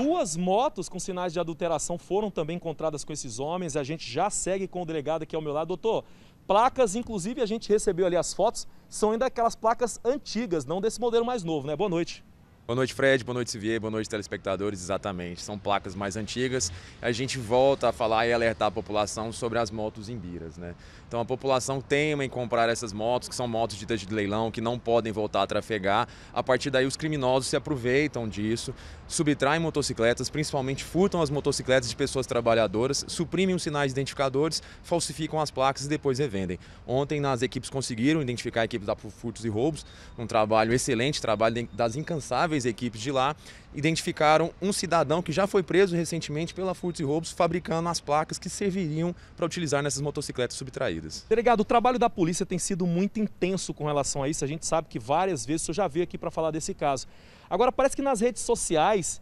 Duas motos com sinais de adulteração foram também encontradas com esses homens. A gente já segue com o delegado aqui ao meu lado. Doutor, placas, inclusive a gente recebeu ali as fotos, são ainda aquelas placas antigas, não desse modelo mais novo, né? Boa noite. Boa noite, Fred. Boa noite, Sivier. Boa noite, telespectadores. Exatamente. São placas mais antigas. A gente volta a falar e alertar a população sobre as motos imbiras, né? Então a população tema em comprar essas motos, que são motos ditas de leilão, que não podem voltar a trafegar. A partir daí, os criminosos se aproveitam disso, subtraem motocicletas, principalmente furtam as motocicletas de pessoas trabalhadoras, suprimem os sinais identificadores, falsificam as placas e depois revendem. Ontem, nas equipes conseguiram identificar equipes da Furtos e Roubos, um trabalho excelente, trabalho das incansáveis jovens equipes de lá identificaram um cidadão que já foi preso recentemente pela furtos e roubos, fabricando as placas que serviriam para utilizar nessas motocicletas subtraídas. Delegado, o trabalho da polícia tem sido muito intenso com relação a isso. A gente sabe que várias vezes o senhor já veio aqui para falar desse caso. Agora, parece que nas redes sociais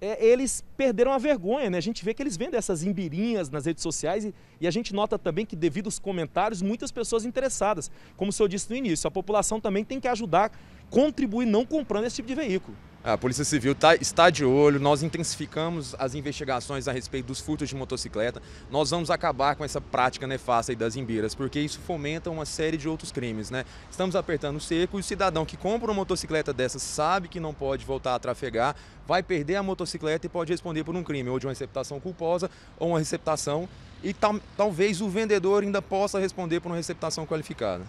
é, eles perderam a vergonha, né? A gente vê que eles vendem essas imbirinhas nas redes sociais e, e, a gente nota também que, devido aos comentários, muitas pessoas interessadas. Como o senhor disse no início, a população também tem que ajudar, contribuir não comprando esse tipo de veículo. A Polícia Civil tá, está de olho, nós intensificamos as investigações a respeito dos furtos de motocicleta. Nós vamos acabar com essa prática nefasta das imbiras, porque isso fomenta uma série de outros crimes, né? Estamos apertando o cerco e o cidadão que compra uma motocicleta dessa sabe que não pode voltar a trafegar, vai perder a motocicleta e pode responder por um crime, ou de uma receptação culposa, ou uma receptação, e tal, talvez o vendedor ainda possa responder por uma receptação qualificada.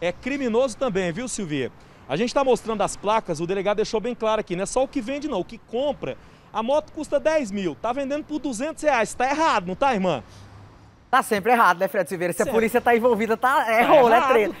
É criminoso também, viu, Silvia? A gente está mostrando as placas, o delegado deixou bem claro aqui, não é só o que vende não, o que compra. A moto custa 10 mil, tá vendendo por 200 reais, tá errado, não tá, irmã? Tá sempre errado, né, Fred Silveira? Se certo. a polícia está envolvida, tá, é tá rolo, né, é treta.